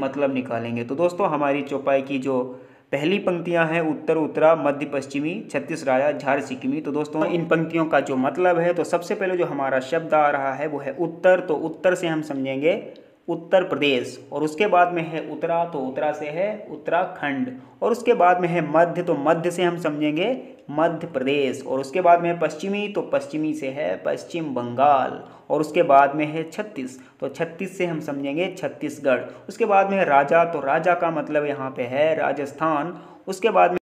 मतलब निकालेंगे तो दोस्तों हमारी चौपाई की जो पहली पंक्तियां हैं उत्तर उत्तरा मध्य पश्चिमी छत्तीस राया झार सिक्किमी तो दोस्तों इन पंक्तियों का जो मतलब है तो सबसे पहले जो हमारा शब्द आ रहा है वो है उत्तर तो उत्तर से हम समझेंगे उत्तर प्रदेश और उसके बाद में है उत्तरा तो उत्तरा से है उत्तराखंड और उसके बाद में है मध्य तो मध्य से हम समझेंगे मध्य प्रदेश और उसके बाद में पश्चिमी तो पश्चिमी से है पश्चिम बंगाल और उसके बाद में है छत्तीस तो छत्तीस से हम समझेंगे छत्तीसगढ़ उसके बाद में है राजा तो राजा का मतलब यहाँ पे है राजस्थान उसके बाद में